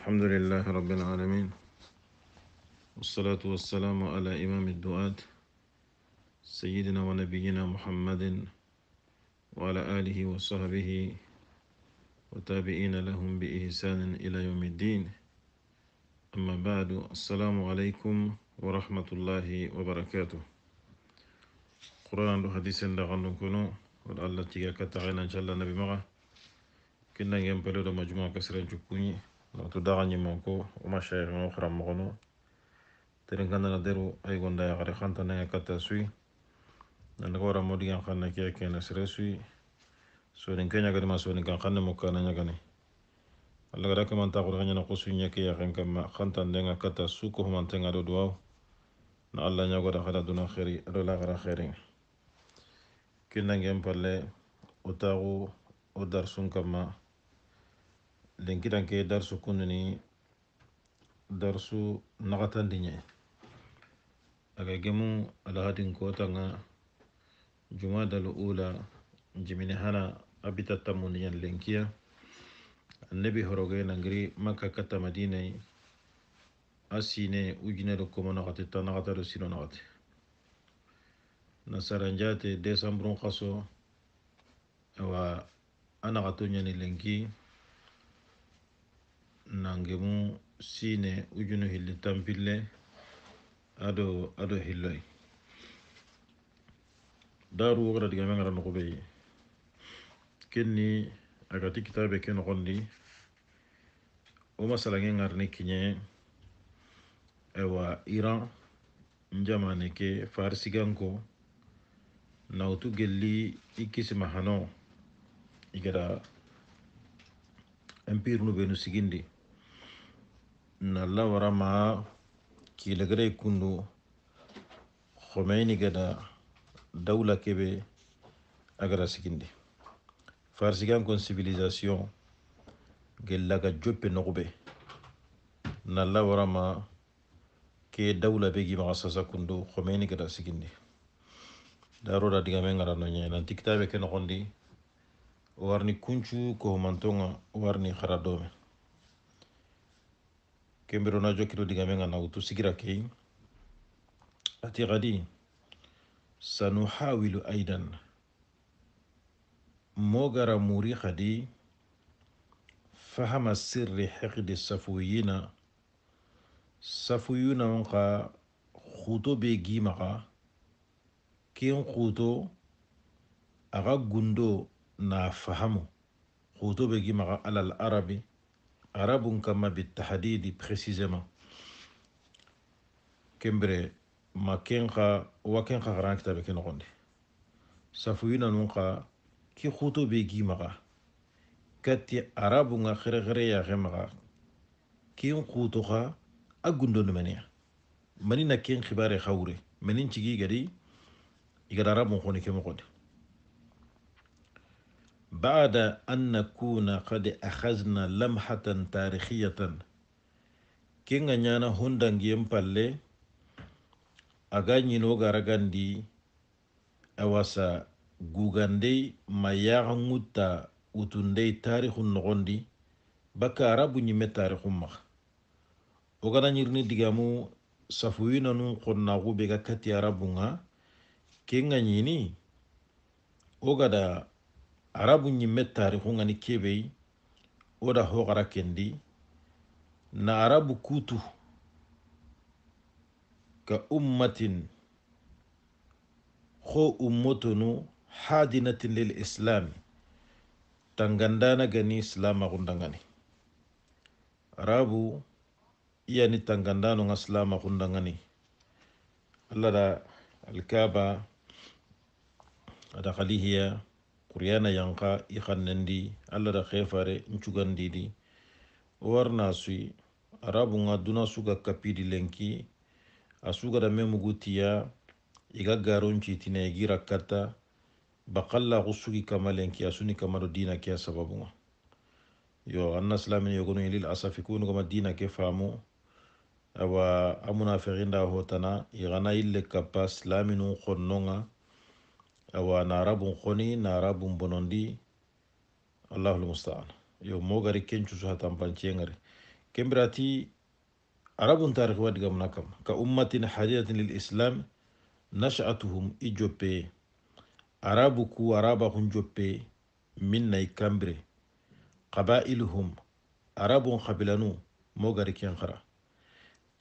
الحمد لله رب العالمين والصلاة والسلام على إمام الدعاة سيدنا ونبينا محمد وعلى آله وصحبه وتابعين لهم بإحسان إلى يوم الدين أما بعد السلام عليكم ورحمة الله وبركاته قرآن حديث لغنو كنو والله إن كتعينا الله نبي مغا كنا ينبلو مجموعة كسرين جكوني martu daqañimanku uma sheegin xiramoqnu terinkanana deru aygondaya qari xantanaya kata sui nanagawara modigan xanna kia kena sire sui sonin ke ñaganima sonin kan xanne mokkana ñagani alla gada kemanta xuri xañana xusu ñake yaxen kamma xantandenga kata su kohumantenga do duwaw na alla ñagoda xada duna xeri ado laxara xerin kindangen palle o taxu o darsun kamma lenkidanke darsu kundini darsu naxatandi ɲe aga gemu alahadin kotanga juma dalu ula jimini hana abita tamundiɲan lenkiya annabi horoge nangiri makka katta madinai a sine ujunero komo naxati ta naxata do sino naxati nasaranjate desanburun xaso awa a naxato ɲani lenki nangemu siine ujunu hilli tampille aɗo aɗo hilloy daaru wogata diga mengara nogo ɓeyi kenni agati kitabe ke nogondi wo masalange ngarni kiñe ewa iran njamane ke farsiganko nawtu gelli i kisima hano igata empire nu ɓenu sigindi நல்ல உரமாக கீழகிரை குண்டு ಖೊಮೈನಿಗದ ಡೌಲಕ್ಕೆ ಬೇ ಅಗರ ಸಿಗಿಂದೆ ಫಾರ್ಸಿಗಾಂ ಕೊನ್ ಸಿವಿಲಿಸಾಸಿಯೋನ್ ಗೆಲ್ಲಗ ಜೊಪ್ಪೆ ನೊಗುಬೆ ನಲ್ಲ ವರಮ ಕೆ ಡೌಲ ಬೇಗಿ ಮಗ ಸಸ ಕುಂದು ಖೊಮೈನಿಗದ ಸಿಗಿಂದೆ ದಾರೋಡ ದಿಗಮೆಂಗರ ನೊಞೆ ನನ್ ತಿಕ್ತಾವೆ ಕೆ ನೊಗೊಂಡಿ warni kuncu kohumantonga warni hara dome kembiro na jokido digame nga nawutu sigira kei ati gadi sanuhawilu aidan mogara muri gadi فهم سر حقد الصفويين صفويون انقا خوتو بيجي مغا كين خوتو اغا غندو نا فهمو خوتو بيجي مغا على العربي عرب كما بالتحديد بريسيزيمون كمبري ما كان خا كينقا خا غران كتاب كينغوندي سفوينا نوقا كي خوتو بيجي مغا كاتي عرب نغا خير خير يا غمغا كين خوتو خا أجندون مني مني نكين خبر خاوري مني نتجي غادي يقدر عرب مخوني كم كيمغوندي بعد أن نكون قد أخذنا لمحة تاريخية كينا نانا هندن يمبالي أغاني نوغا رغاندي أواسا غوغاندي ما يغموتا وتندي تاريخ نغندي بكا عربو نيمي تاريخ مخ وغانا نيرني ديغامو سافوينا نون قلنا غوبيغا كاتي عربو كينا نيني وغادا arabu ñimme tarihu ngani kebey oda hoxara kendi na arabu kutu ka ummatin ho ummotonu hadinatin lil islami tangandana gani islamaxundangani arabu iyani tangandanonga silamaxundangani allah da alkaba ada kuryana yanka i xannendi alla da xefare ncugandidi wo warna sui arabu ŋa duna suga kapidi lenki a sugada me mugu tiya i ga garoncitina i gi rakkata bakallaxu sugi kama lenki a kama do dina ke sababu ŋa yo anna silamini yogonu ilil asafi kunugama dina ke faamu awa a hotana i xana ille kappa silaminun xonnonŋa awa na arabun koni na arabun bonondi allahul mustaan yo mogari kencusu hatanpancengari kembirati arabun tarikhi wadigamna kam ka ummatin hadidatin lilislam nashatuhum i joppe arabu ku arabahun joppe min nayi kambire qabailuhum arabun kabilanu mogari kenkara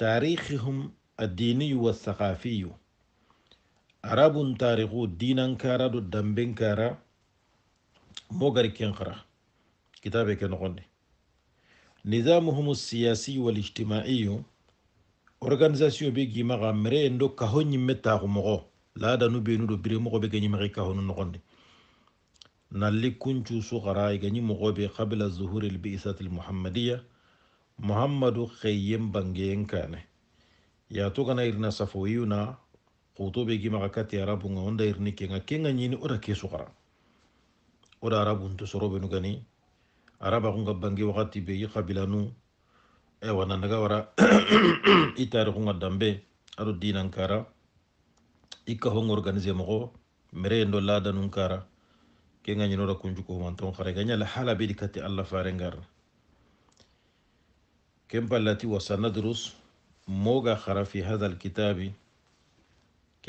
tarikihum addiniyu wasakafiyu arabun tarihu dinan do damben kara mogari ken kara kitabe ke nogonde nizamuhum siyasi walijtimaiyu organisation be gimaxa mere en kaho ñimme taxu moxo ladanu benu do bire moxo be geñi kahonu noxonde nalli kuncu suxara i e geñi moxobe qabla zuhuri lbiisati lmuhammadiya muhammadu xeyyen bangeyen kane yatogana irina safoyiyuna kuto be gima ka kati arabu nga onda irni kenga kenga nyini oda kesu kara oda arabu nto sorobe nugani araba kunga bangi wakati be kabila nu ewa nandaga wara itari kunga dambe ado dinan kara ikka hong organise mogo mere ndo lada nun kara kenga nyini oda kunjuko manton kara ganya la hala be dikati alla farengar kempa lati wasanadrus موجة خرا في هذا الكتاب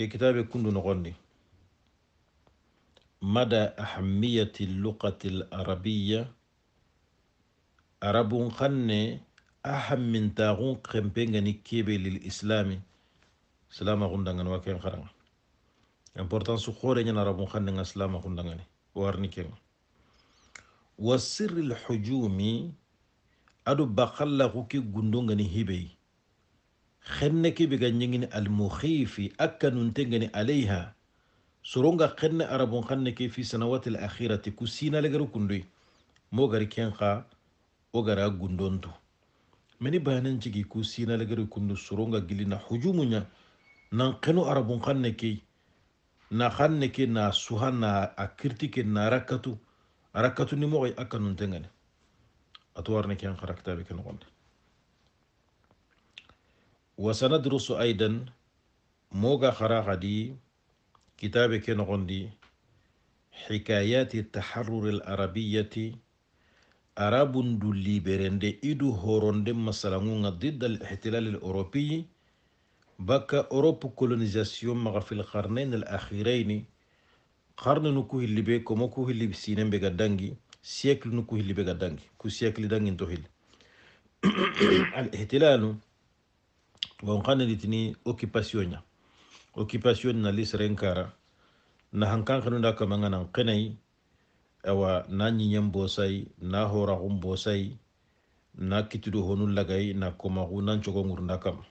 كي كتاب كند نغني مدى أهمية اللغة العربية عرب خن أهم من تاغون خمبينغني كيبي للإسلام سلام غندن وكين خرن importance خوري نيان عرب خن سلام غندن وارني كين وسر الحجوم أدو بقلغو كي غندونغني هبي خن كي بغنجين المخيف أكن تنجن عليها سرونغا خن أربون خن كي في سنوات الأخيرة كسينا لغرو كندوي موغر كينقا وغرا غندونتو meni banan cigi ku sina lagari kundu suronga gilina hujumunya nan kenu arabun kanne ke na kanne ke na suha akirti ke na rakatu rakatu ni mogoy akanun tengane atuwarne ke an karakta be ken gonde وسندرس أيضا موغا خراغدي كتاب كنغندي حكايات التحرر العربية أراب دولي برند إدو هورند مسلمون ضد الاحتلال الأوروبي بكا أوروب كولونيزاسيون مغا في القرنين الأخيرين قرن نكوه اللي بيكو مكوه اللي بسينين بيغا دانجي سيكل نكوه اللي بيغا دانجي كو سيكل دانجي انتوهل الاحتلال gon xane litini occupation ña occupation na li seren kara na hankan xenu nda kamanga nan xenay awa na ñiñen bosay na horaxun bosay na kitido honu lagay na komaxu nan cogonŋur nda kama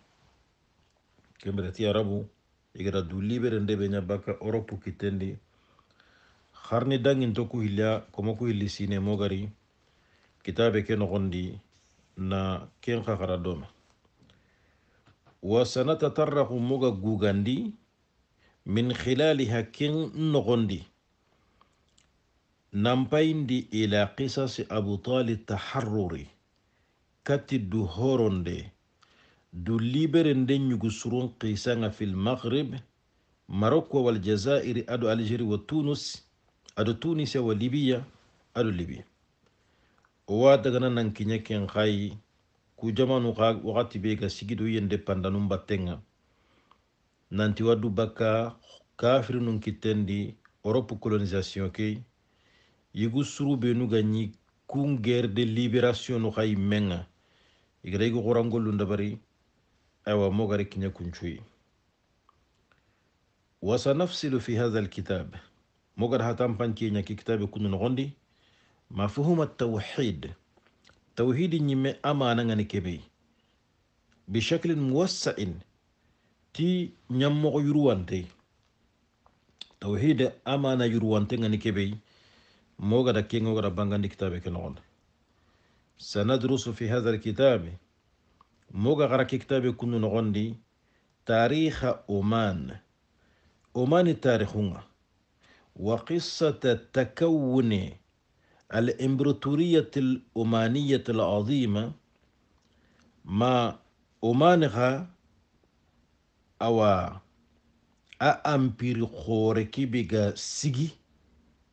kembereti arabu igara du libere nde ña bakka europe kittendi harni danginto ku hilya koma ku hilli sine mogari kitabe ke noxondi na ken xaxara dome وسنتطرق موغا غوغاندي من خلالها كين نغندي نمبيندي إلى قصص أبو طالب تحرري كاتي دو هورندي دو ليبرندي نيغسرون قيسانا في المغرب ماروكو والجزائر أدو الجيري وتونس أدو تونس وليبيا أدو ليبيا وادغنا nan kinye ken ku jamanu xa waxati be ga sigido yende pandanum battenga nanti waddu bakka kafiri nun kittendi europe colonisation ke yigu suru be nu ga ɲi kun guerre de libération nu xa menga igada yigu xurangollu ndabari aywa mogari kiɲa kuncuyi وسنفصل في هذا الكتاب مجرد هتنبنكي نكي kunu كن نغندي مفهوم tawhid tawhidi ñimme amana ngani kebe bi shaklin muwassa'in ti ñammoxo yurwante tawhide amana yurwante ngani kebe mogada ke ngogada bangandi kitabe ke noxonda sanadrusu fi hada alkitabe moga xara ke kitabe kundu noxondi tarixa oman omani tarixunga wa qissata takawune الإمبراطورية الأمانية العظيمة ما أمانها أو أمبيري خوركي بيغا سيجي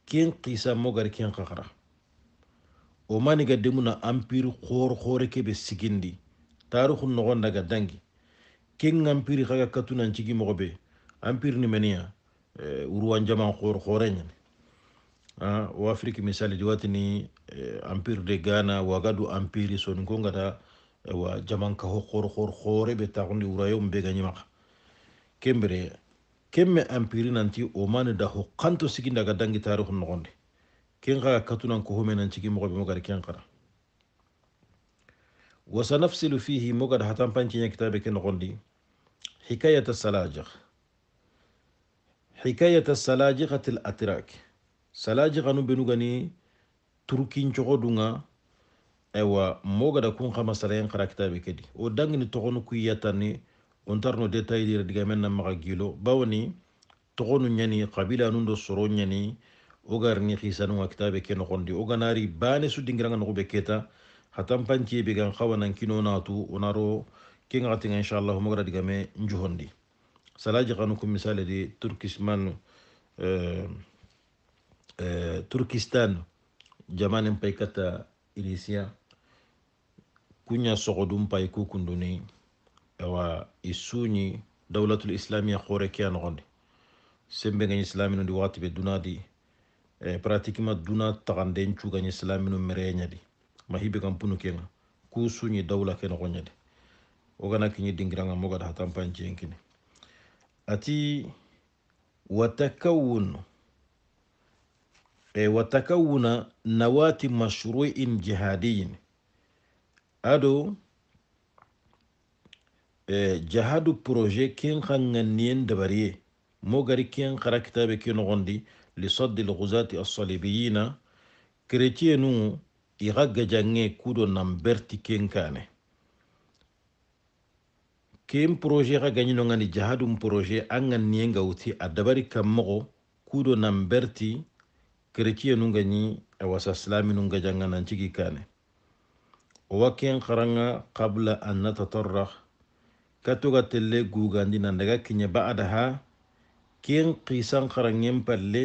كين قيسا مغر كين أماني غا دمنا أمبيري آه، خور خوركي بي بسيجين دي تاروخ النغن داغا دانجي كين أمبيري خاكا كتونان نشيجي موغبي أمبيري نمانيا uruwan jaman khor khoreñen wafriki misali diwatini empire de ghana wagadu empire soni ko ngata wa jamanka ho khor khor khore be tagundi urayo mbe ganyi maka kembere kemme empire nanti o man da ho kanto siginda ga dangi tarihu nogonde ken ga katunan ko home nan cigi mo be mogar ken qara wa sanafsilu fihi mogar hatan panci nya kitabe ken nogondi hikayat as-salajikh hikayat as-salajiqat al-atrak salaji xanu benu gani turkincoxo dunga aywa mogada kun xa masalayen xara kitabe kedi o dangini toxonu kuiyatani ontarno detail yere digamen na maxa gilo bawani toxonu ɲani xabilanun do soro ɲani wo garini xisanunga kitabe ke noxondi wo ganari bane su dingiranga noxube keta hatan pancie be gan xawanan kino natu wonaro ke ngaxatinga inchallahu mogada digame njuhondi salaji ku misale di turkisman euh, Eh, turkistan jamane npai kata irisiya kunya sogodun pai ku kunduni awa i suñi dawlatul islamiya hore ke a nogondi sembe gañi islaminu ndi wakati be duna di eh, pratiquement duna taganden cugañi islaminu mereyeñadi mahibe kam punu kenga ku suñi dawla ke nogoñadi wogana kiñi dingiranga mogada hatanpanceenkini ati watakawunu إيه، وتكون نواة مشروع جهادي أدو إيه، جهاد بروجي كين خنغنين دبريه موغري كين خرا كتاب كين غندي لصد الغزاة الصليبيين كريتينو إغاق جانجي كودو نمبرتي كين كاني كين بروجي xa gaɲino ŋani jahadum projet a ŋanniyen gawuti a dabari kan moxo kerekiya nunga ñi awasa silami nunga janga nancigi kane owa ken xaranga qabla an natatarrax katuga telle gugandi na ndaga baada ba'daha kien qisan xarangen palle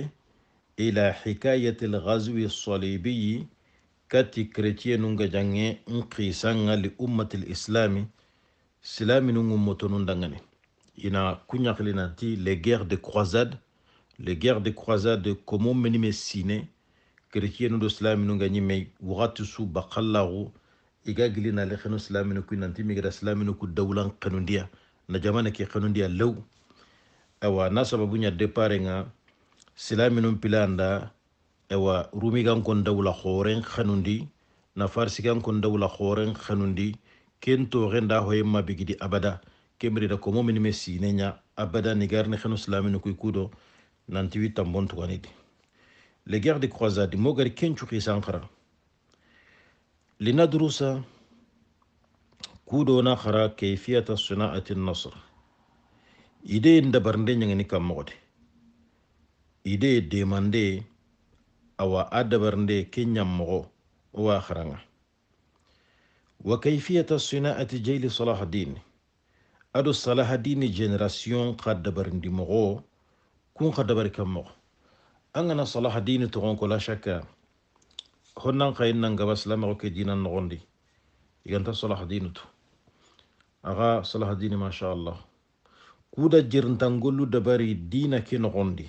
ila hikayati lgazwi salibiyi kati kerekiya nunga jange n nga li ummati lislami silami nungu motonundangani ina nanti le guerres de croisade les guerres de croisade komo meni sine kereciyenu do silaminu ga ɲimei wagati su bakallaxu i ga gili na lexenu silaminu ku nanti awa na sababu ɲa depare pilanda awa rumi gan kon dawula xoren xenundi na farsi gan kon dawula xoren xenundi ken da komo meni sine abada ni garni xenu silaminu nanti wi tambon tuganidi les guerres de croisade mogari kencuki sankara lina durusa kudo na kayfiyata suna'ati nasr ide ndabarnde ñangani kam mogode demande awa adabarnde ke ñammogo owa haranga wa kayfiyata suna'ati jeyli salahaddin ado salahaddini génération ka dabarndimogo كون خد بارك مغ أننا صلاح دين تغون كلا شك هنا خير ننجب أسلام أو كدين النغندي يعني صلاح دين تو أغا صلاح دين ما شاء الله كودا جرن تنقول له دباري دين كي نغندي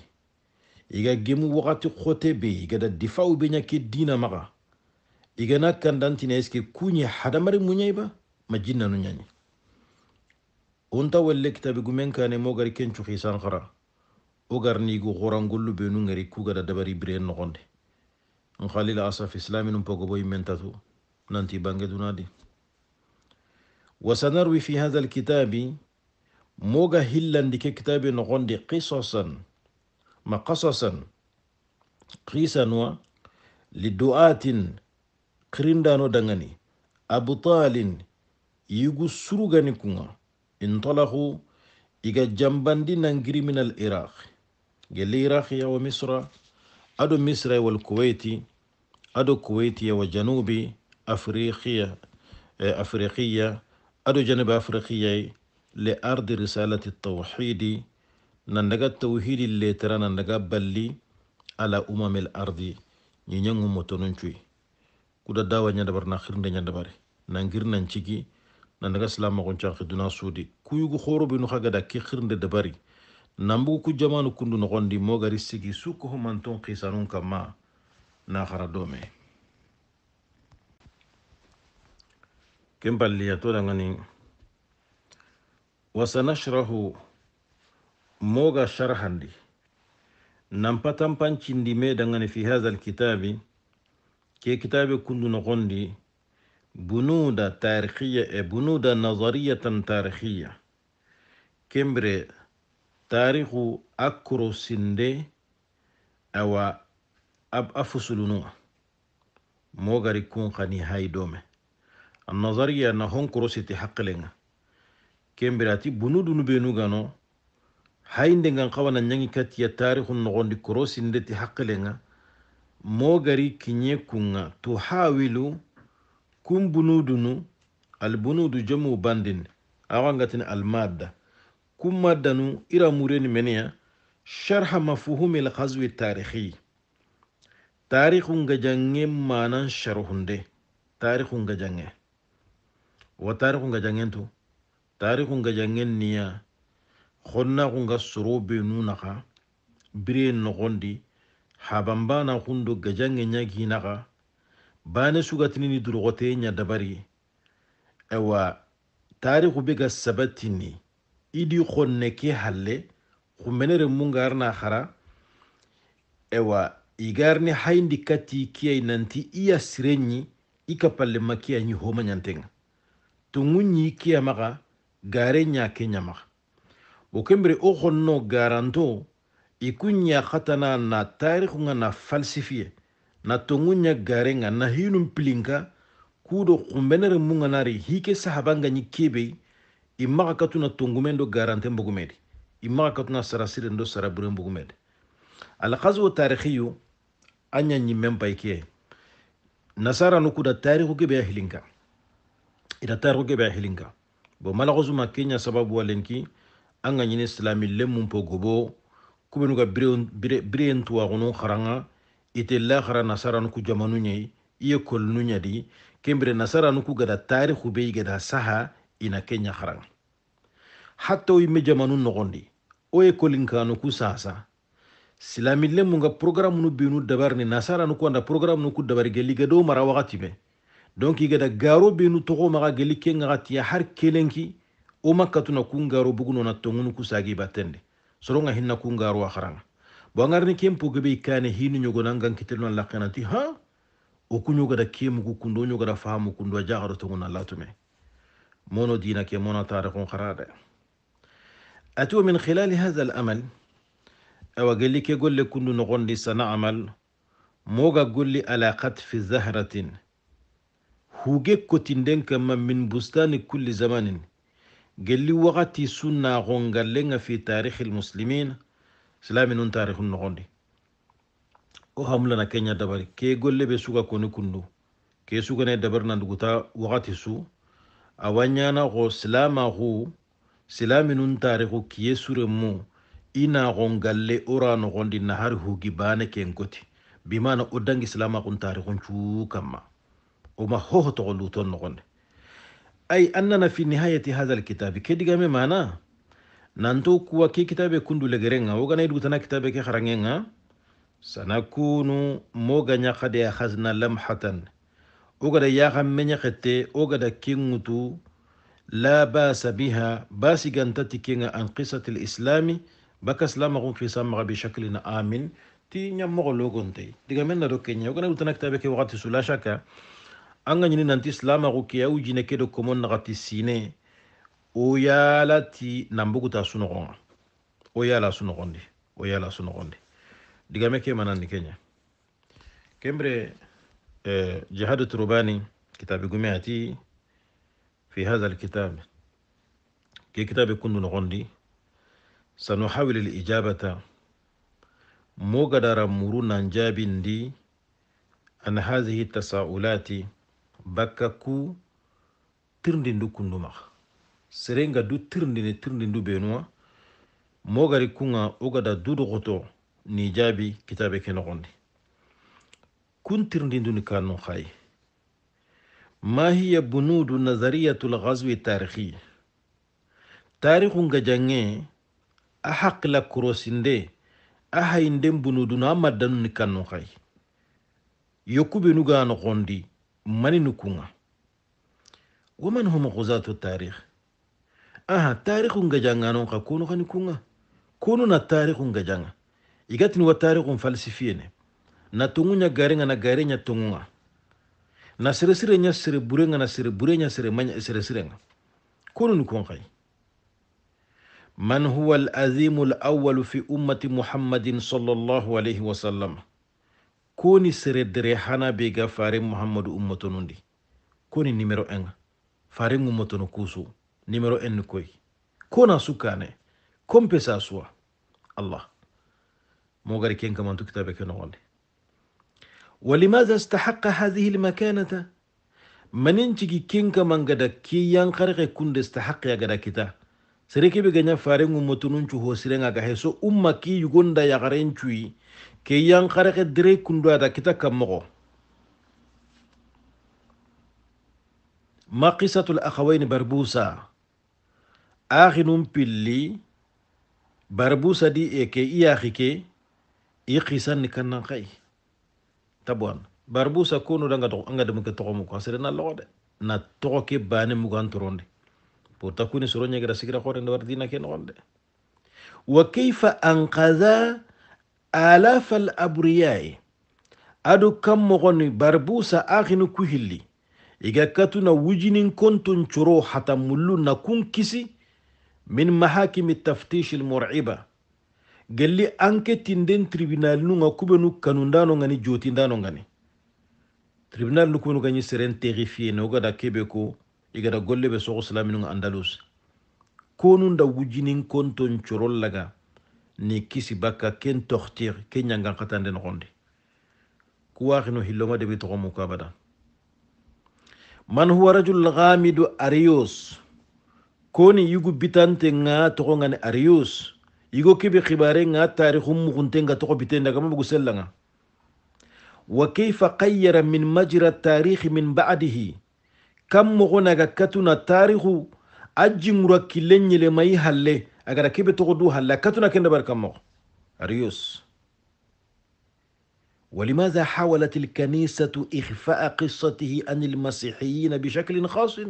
إيجا جمو وقت خوتي بي إيجا الدفاع بينا كي دين مغا إيجا نكن دانتي نيسكي كوني حدا مري مونيبا ما جينا نوني أنت ولكتا بجمن كان موغري كنشو خيسان قرار wo garniigu xurangollu benu ngari kugada dabari biren noxonde nxalil asaf islaminum pogoboy mentatu nanti bangedunadi وسنروي في هذا الكتاب موغا هلا لكي كتاب نغندي قصصا ما قصصا قيسا و لدعاة قرندانو دغني أبطال يغو سروغاني كونا انطلقوا إيغا جنباندي ننجري من العراق قال لي إراقي يا ومصر أدو مصر والكويتي أدو كويتي وجنوبي أفريقيا أفريقية أدو جنوب أفريقيا لأرض رسالة التوحيد ننقى التوحيد اللي ترى ننقى بلي على أمم الأرض نينيانو متنونشوي كودا داوا نيندبر ناخير ندبر نانغير نانشيكي ننقى سلام مغنشان خدنا سودي كويغو خورو بنو خاقدا كي خير ندبري nambugu ku jamanu kundu nogondi mogari sigi sukko homanton kisanun na naxara dome ken balliya to dangani wasanashrahu moga sharhandi nampatanpancindi me dangani fi hatha alkitabi ke kitabe kundu nogondi bunuda tarikhiya e bunuda nazariyatan tarikhiya kembre tarihu akro sinde awa ab afusulunua mogari kun kani haidome annazariya na honkuro siti hakilenga kembirati bunu dunu benu gano haindengan kawana nyangi katiya tarihu nogondi kro sinde ti hakilenga mogari kinye kunga hawilu kun bunu dunu albunudu jamu bandin awangati almadda kuma danu ira mureni meniya sharha mafuhumi lghazwi tarikhi tarikhu ngajange manan sharhunde tarikhu ngajange wa tarikhu ngajangentu tarikhu ngajangen niya honnaku nga soro benu naxa bire noxondi habanbana xundo gajange ɲaginaxa bane sugatinini duroxote ɲa dabari ewa tarikhu be sabatini idi khonne ke halle mungar na khara ewa igarni haindi kati kiyai nanti iya sirenyi ikapalle makia nyi homa nyantenga tungunyi kiya maga gare nya kenya maga okembere o khonno garanto ikunya khatana na tarikh nga na falsifiye na tungunya gare nga na hinum plinka kudo khumbenere munganari hike sahabanga nyi kebei imaxa katuna tongumendo garante mbugumedi imaxa sarasire ndo sarabure mbugumede alxasuwo tarixiyu a ɲa ɲimmen pai kiye nasara nu kuda tarixu kebe a hilinka ida tarixu kebe a hilinka bo malaxosuma ke ɲa sababu wa lenki anga nyine islami lemu mpo lenmun kube nuka bire ntu wa tuwaxunu kharanga ite la khara nasara nuku jamanu nye iye ye kolinu di kembire nasara nuku gada tarikhu be gada saha ina kenya kharanga hatta i me jamanu nogondi wo ye kolinkanu ku sasa silamille mun ga programme nu binu dabarini ni nasara nu kuanda programme nu ku dabari gelli ga mara wakati be donc i garo binu togo maga gelli ke ŋaga har kelenki wo makkatuna kun garo bugunona tongunu ku sagi soro ŋa hinna kun garo a haraŋa bo ŋarini ken pogebe i hinu ñogona ngan kiteluna ha wo ku ñogada ke mugu wo ñogada fahamu kundu a jagaro tonguna mono dina ke mona tarikun hara أتوا من خلال هذا الأمل أو قال لك يقول لك كن نغني سنعمل موغا قول لي علاقات في زهرة جيك كوتين كما من بستان كل زمان قال لي وغتي سنة غنغلنا في تاريخ المسلمين سلام تاريخ النغني o لنا kenya دبر كي golle be suga كنو kundu ke sugane dabar nanduguta wakati su awa ɲana غو silama غو silaminun tarixu kiye surenmu i naxon galle ora noxondi nahari hugi bane ken koti bimana wo dangi silamaxun tarixun cuu kanma woma hoho toxo luton noxonde ay annana fi nihayati hatha alkitabi ke digame mana nanto kuwa ke kitabe kundu legerenga wogana idugutana kitabe ke xarangenga sanakunu moga ñaxade axasna lamhatan wogada yaxan meñaxete wogada kenŋutu لا باس بها باس جنتتي كينا عن قصة الإسلام بكس لا مغون في سامغ بشكل آمن تي نمغ نعم لوغون تي ديغا من نادو كينيا وغنى وطنى كتابة كي وغاتي سولا شاكا أنغا نيني نانتي سلام غو كي أو جيني كي دو كومون نغاتي سيني أو يالا تي نمبوغو تا سنغون أو يالا سنغون دي أو يالا سنغون دي ديغا مي كي مانان كينيا كيمبري آه، جهاد ترباني كتابي قمياتي في هذا الكتاب كي كتاب كن نغندي سنحاول الإجابة مقدر مرونا جاب دي أن هذه التساؤلات بككو ترندين دو كندوما سرينغا دو ترندين ترندين دو بينوا mogari kunga دو دو غطو نجابي kitabe ke nogondi kuntirindinduni دو non hayi ما هي بنود نظرية الغزو التاريخي تاريخ نجانجي أحق لا كروسيندي أهيندم بنودنا مدن نكانو خاي يكوبي نوغا نغوندي ماني نكونا ومن هم غزاة التاريخ aha tarihu ngajanganonka kunu kani kunga kunu na tarihu ngajanga igatini wa tarihu mfalsifiyene na tungunya garenga na garenya tungunga na sere sere nya sere bure nga na sere bure nya sere manya sere sere nga kono ni kon kay man huwa al-azim al-awwal fi ummati muhammadin sallallahu alayhi wa sallam koni sere dere hana be ga fare muhammadu ummatonundi koni numero 1 fare ummatono kusu numero 1 koy kona sukane kompe sa suwa allah mogari ken kamantu kitabe ken wonde ولماذا استحق هذه المكانة منين تيجي كينكا من غدا كي ينقرق كند استحق يا غدا كتا سريكي بيغنيا فارين ومتنون تشو هو سرين اغا هيسو أما كي يغندا يغرين تشوي كي ينقرق دري كندو ادا كتا كمغو ما قصة الأخوين بربوسة آخنون بلي بربوسة دي إيكي إياخي كي إيقسان نكنن قيه tabuan barbusa kono da nga demu ke togo mu konsere na lode na togo ke bane mu gan turonde porta kuni soro nyega da sigira khore ndar dina ke nonde wa kayfa anqadha alaf al abriyai adu kam mo goni barbusa akhinu kuhilli iga katuna wujinin kontun churo hata mullu na kun kisi min mahakimi taftish al mur'iba gelli enquêtinden tribunal nunga kubenu kanundano ngani jotindano ngani tribunal nu kubenu gañi seren terrifié ne ogada kebe ko igada golle ɓe sogo silaminunga andalus konun da wujinin konton corol laga ni kisi bakka ken toxtir ke ñangan xatande noxonde kuwaxino hilloma deɓi toxomu ko abada man huwa rajul gamidu arios koni yugu bitante nga toxongani arios يقول كيف خبرين عن تاريخ أم خنتين قد تقبتين دعما بقولسلنا وكيف قير من مجرى التاريخ من بعده كم مغنا كتنا تاريخ أجي مركلين لما يهلل أجر كيف تقدو هلا كتنا كن دبر كم ريوس ولماذا حاولت الكنيسة إخفاء قصته عن المسيحيين بشكل خاص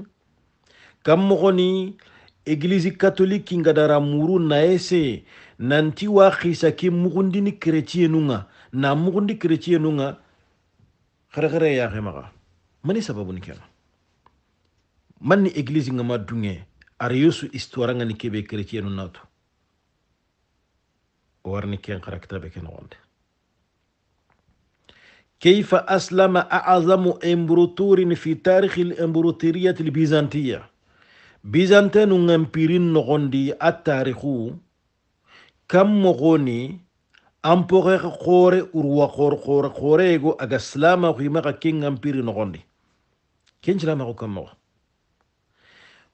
كم مغني eglizi katoliki ngadara muru naese nanti wakhisa ke mugundini chrétien nunga na mugundi chrétien nunga kharkhare ya khemaga mani sababu nikena manni eglizi ngama dunge ara yosu histoire ngani kebe chrétien nunatu warni ken khara kitabe ken gonde كيف أسلم أعظم إمبراطور في تاريخ الإمبراطورية البيزنطية bizantenu empirin nogondi a tarikhu kam mogoni ampore khore urwa khore khore khore ego aga slama khima ka king empiri nogondi kenjla ma kam mo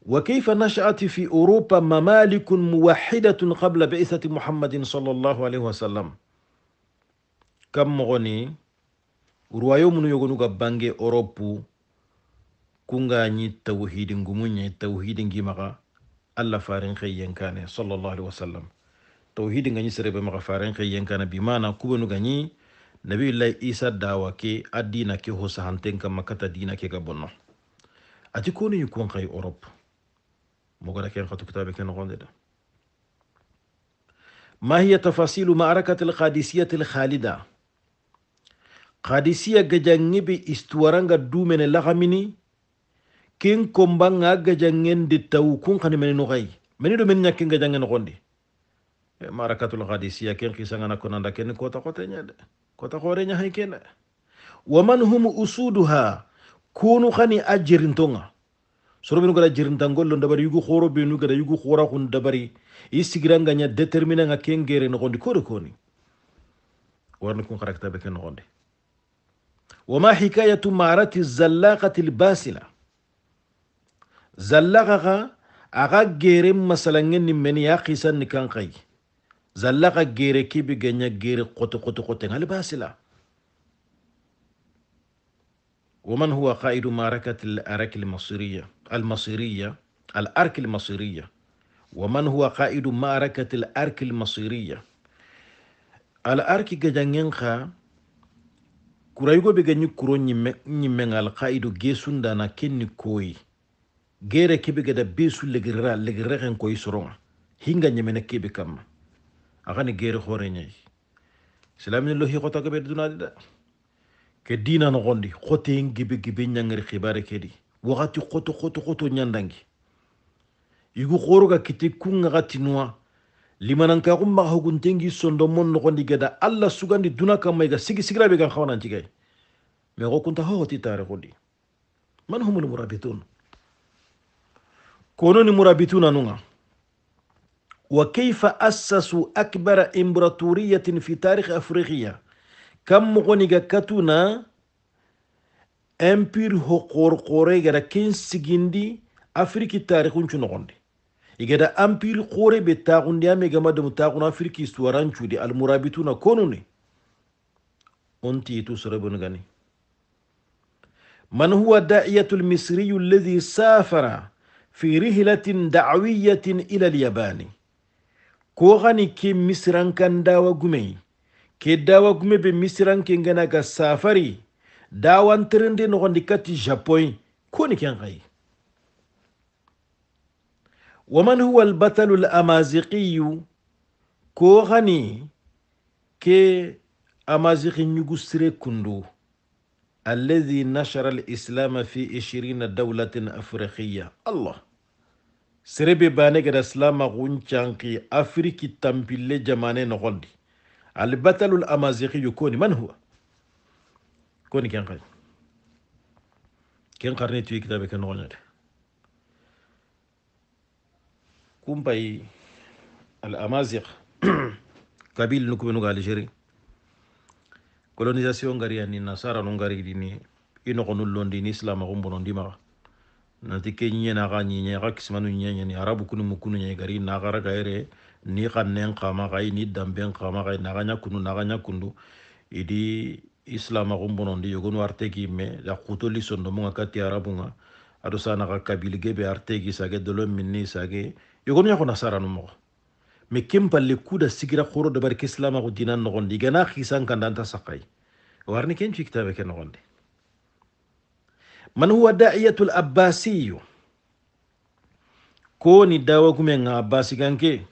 وكيف نشأت في أوروبا ممالك موحدة قبل بعثة محمد صلى الله عليه وسلم كم مغني روايوم يغنو بانجي أوروبو kunga ñi tawhidi ngumuñe tawhidi ngimaxa allah faren xe yenkane sallallahu alaihi wasallam tawhidi ngañi serebe maxa faren xe yenkane bi mana kubenu gañi nabiyullahi isa dawa ke a dina ke ho sahanten kamma kata dina ke ga bonno ati koni yu kon xay europe mogada ken xatu kitabe ke noxonde da ما هي تفاصيل معركة القادسية الخالدة قادسية جنبي استورانغا دومن لغمني king komba nga gajangen di taw kun kan meni no meni do men nyakke gajangen gondi e, marakatul qadisiya ken kisanga kona nda ken kota kota nya de kota kore nya hay ken wa man hum usuduha kunu khani ajrin tonga soro binu gara jirin tangol lon dabari yugu khoro binu gara yugu khora kun dabari isigranga nya determina nga ken gere no gondi kore koni warni kun karakta be ken وما حكاية الزلاقة الباسلة zallaqaqa aqa geere masalangenni meni yaa qiisanni kan qayi zallaqa geere kibi genya geere qote qote qote ngali baasila ومن هو قائد معركة الأرك المصيرية المصيرية الأرك المصيرية ومن هو قائد معركة الأرك المصيرية الأرك جنينخا كرايغو بيغني كرو نيمين القائد جيسون دانا كيني كوي gere kebe gada besu legirra legirren koy soronga hinga nyemene kebe kamma agani gere hore nyai silamin lo hi khota gabe dunadi da ke dina no gondi khote ngibe gibe nyangere khibare kedi wakati khoto khoto khoto nyandangi yugu khoroga kiti kunga gatinwa limanan ka kumma huguntengi sondo mon no gondi gada alla sugandi dunaka mai ga sigi sigira be ga khawana cigai me ko kunta ho hoti tare gondi man humul murabitun كونوني مرابطون نونا وكيف أسسوا أكبر إمبراطورية في تاريخ أفريقيا كم مغنقة كتونا أمبير هقور قوري غدا كين سيجندي أفريقي تاريخ ونشو نغندي إغدا أمبير قوري بتاغن دي أمي غما دم تاغن أفريقي سواران دي المرابطون كونوني أنتي يتو سربون غني من هو داعية المصري الذي سافر في رهلة دعوية إلى اليابان كوغاني كي مصران كان داوا جمي كي داوا جمي بمصران كي نغنقا سافري داوا ترندي نغنقات جابوي كوني كان غي ومن هو البطل الأمازيقي كوغاني كي أمازيقي نيغسري كندو الذي نشر الإسلام في 20 دولة أفريقية الله serebe bane gada silama xun canki afiriki tampille jamane noxondi albatalul amazixiyu koni man huwa koni ken xay ken xarne tuyi kitabe ke noxoñade kumpay alamaziq kabile nukumenuga algérie colonisation ngari ani nasara nu ngari dini i noxonul londi ni silama xun bonondi maxa nanti ke ñenaxa ñiñexa kisimanu ñeñani arabu kunu mu kunu ñegari naxara ga yere ni xannen xama xay ni damben xama xay naxa ñakkundu naxa ñakkundu idi islamaxun bonondi yogonu artegi me da xutoli sondomunga kati arabunga ado sa naxa kabili gebe artegi sage dolo minni sage yogonu yaxu nasaranu moxo mais ken palle kuda sigira xoro dabari ke islamaxu dinan noxondi igana xisan kandanta saqay warni ken fikitabe ke noxondi man huwa da'iyatu al ko ni dawa kumen abbasi kanke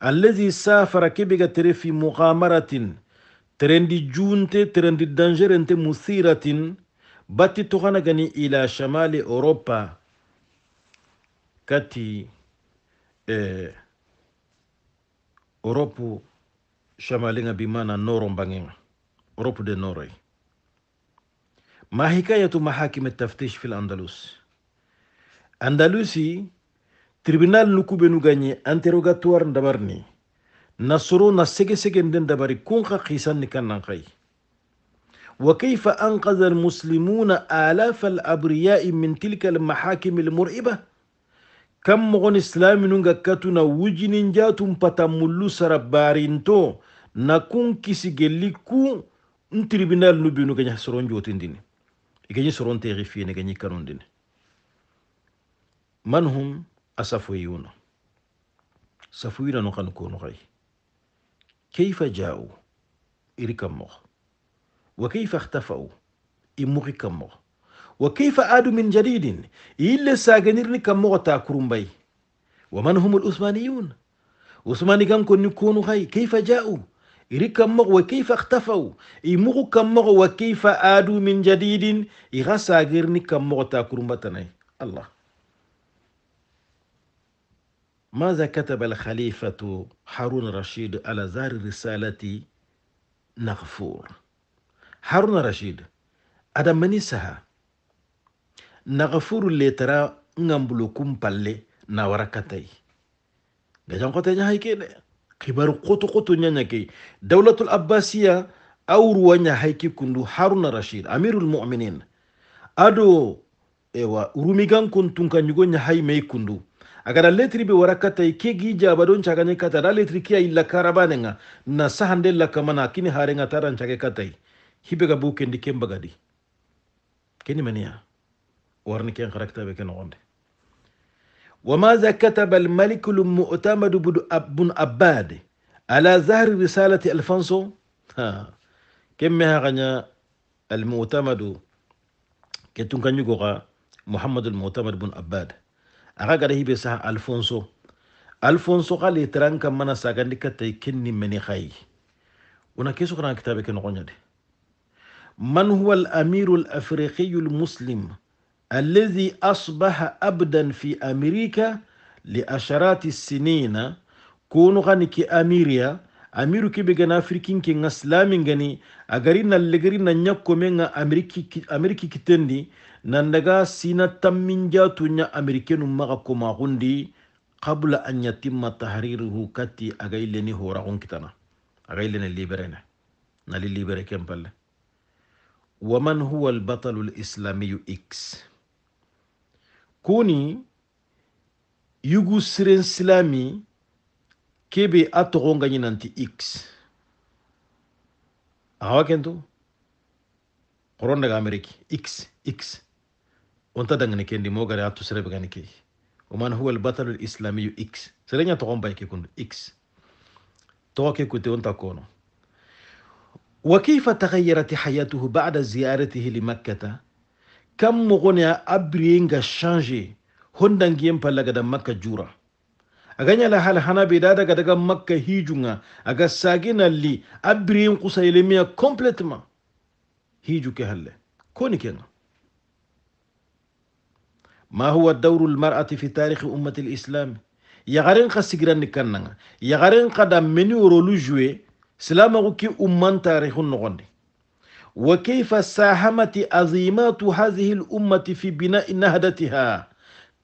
allazi safara kebiga tere fi muqamaratin terendi junte terendi dangerente musiratin batti toxana gani ila shamali europa kati eh, europe shamalinga bimana noro mbangenga europe de noroy ما حكاية محاكم التفتيش في الأندلس؟ أندلسي تريبينال نكو بنو غاني انتروغاتوار ندبرني نصرو نسيجي سيكي ندن دبري كونخا خيسان نكان نقاي وكيف أنقذ المسلمون آلاف الأبرياء من تلك المحاكم المرعبة كم مغن إسلام نونغا كاتونا وجنين جاتون بتامولو سربارينتو نكون كيسي جلي كون تريبينال نبينو غاني سرون جوتين ديني يجي سرون تغيفي نجني كرون دين من هم أسفويون سفويون نقن كون غي كيف جاءوا إريكم مغ وكيف اختفوا إمغي كم وكيف عادوا من جديد إلا ساقنيرني كم مغ تاكرون بي ومن هم الأثمانيون أثماني كان كون كون غي كيف جاءوا إري كمغ وكيف اختفوا إمغ كمغ وكيف آدوا من جديد إغا ساقرني كمغ تاكرمتني الله ماذا كتب الخليفة هارون رشيد على زار رسالة نغفور هارون رشيد أدا مني سها نغفور اللي ترى نغمبلو كمبالي نوركتي gajan kote nya haike kibar kutu-kutu ne ke daulatul abbasiya auruwan ya haiki kundu haruna rashid amirul mu'minin ado ewa rumigan kuntun kan yugo nya hai mai kundu da letri be wara ke gi jaba don caga ne kata da letri kiya illa karabane nga na sahande la kamana kini harenga taran caga katai hibe ga bukendi di mbagadi mania warni ken karakta be ken onde وماذا كتب الملك المؤتمد بن أباد على ظهر رسالة الفانسو كم هي المؤتمد كتن كان محمد المؤتمد بن أباد أغاقر هي بسا الفانسو الفانسو قال يترانك منا ساقن لك كني مني خي ونا كيسو كنا كتابك نغنى من هو الأمير الأفريقي المسلم الذي أصبح أبدا في أمريكا لأشرات السنين كونو غني كي أميريا أميرو كي بيغن أفريكين كي نسلامين غني أغارينا اللغرينا نيكو مينا أمريكي, أمريكي كي تندي نندغا سينا تمين جاتو نيا أمريكين كما غندي قبل أن يتم تحريره كتي أغايلني هوراغون كتنا أغايلني الليبرينا نالي الليبري كمبالي ومن هو البطل الإسلامي إكس Koni, yugu siren silami kebe a togo nanti x awa kento koron daga ameriki x x onta dangane kendi mo gari a tusire be gani kei oman huwa albatalu alislamiyu x sere ɲa togon bai ke kundu x togo ke kute onta kono وكيف تغيرت حياته بعد زيارته لمكة kam mogone a abriye nga changer hondangiyen palla gada makka jura a ganyala hal hana be da daga daga makka hijunga aga saginalli abriyen kusaylemiya complètement hiju ke halle koni kenga ما هو دور المرأة في تاريخ أمة الإسلام؟ يغارين قا سيغران كاننا يغارين قا دا منيو رولو جوي سلامة كي أمان تاريخ النغندي وكيف ساهمت عظيمات هذه الأمة في بناء نهضتها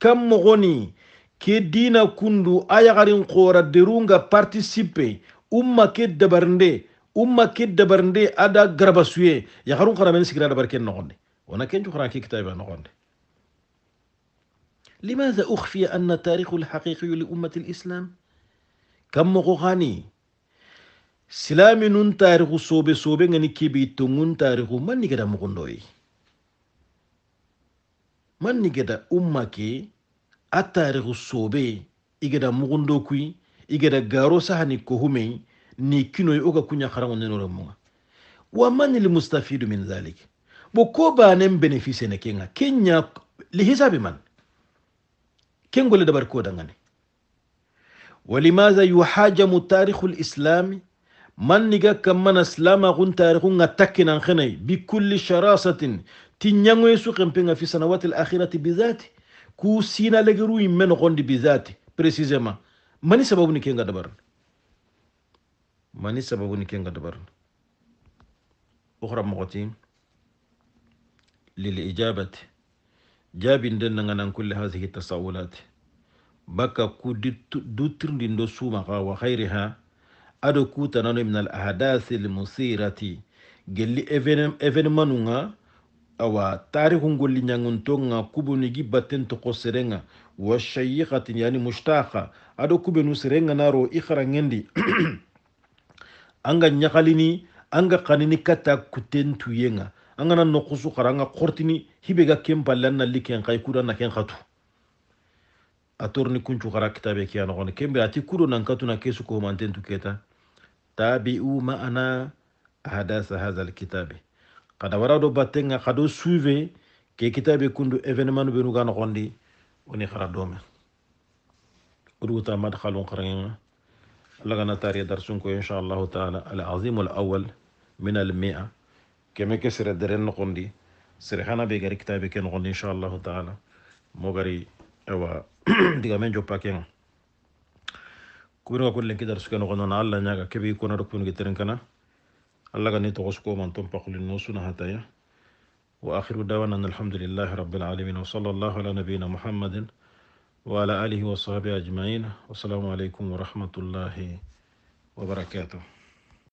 كم غني كدين كندو أيغر قورا ديرونغا بارتيسيبي أمة كد برندي أمة كد برندي أدا غرباسوي يغرون قرا من سكرا باركين نغني وانا كنت قرا كي كتابة نغني لماذا أخفي أن التاريخ الحقيقي لأمة الإسلام كم غني silami nun tarihu sobe sobe ngani kebe ngun tarihu man nigeda mugundoyi man nigeda umma ke a tarihu sobe igeda mugundo kui igeda garo sahani kohume ni kinoyi oga kunya harango nenore munga wa mani limustafidu min dhalik bo ko banen benefice ne kenga kenya lihisabi man kengole dabar kodangani ولماذا يحاجم تاريخ الإسلام man niga kammana silamaxun tarixunga takkinan xenay bikulli sharasatin ti ñangoye su xempenga fi sanawati alakhirati bizati ku sina legeru yimme noxondi bizati précisément mani sababuni kenga dabarni mani sababuni kenga dabarni oxra moxoti للإجابة جاب دنا عن كل هذه التساؤلات بكى كود دوتر دين دو سوما وخيرها aɗo kutanono min al ahadasi l musirati gelli événement nga awa tarihu ngolli ñaguntonga kubenigi batten toko serenga wa shayikatin yani mustaha aɗo kubenu serenga naro i ngendi anga nyakalini anga kanini katta kutten tuyenga anga na nokusu hara anga hortini hibe ga ken palle an ken hay kuɗa na ken hatu a torni kuncu kitabe ke a kembe ati kudo nan katuna kesu kohumanten tu keta tabi'u ma'ana ahadasa hadha alkitabe kada wara do battenga kado suive ke kitabe kundu événement be nuga nogondi woni xara dome uduguta madxalun xarangenga allah gana tariya darsunko inchallahu taala alazim alawal min almia keme ke sere deren nogondi sere xana be gari kitabe ke nogondi inchallahu taala mogari awa digamen joppakenga kubirga kullin kidar suke noqonon alla ñaga kebi konado kunigi terenkana alla gani togoskoman ton paqulinno suna hataya واخر دعوانا ان الحمد لله رب العالمين وصلى الله على نبينا محمد وعلى اله وصحبه اجمعين والسلام عليكم ورحمه الله وبركاته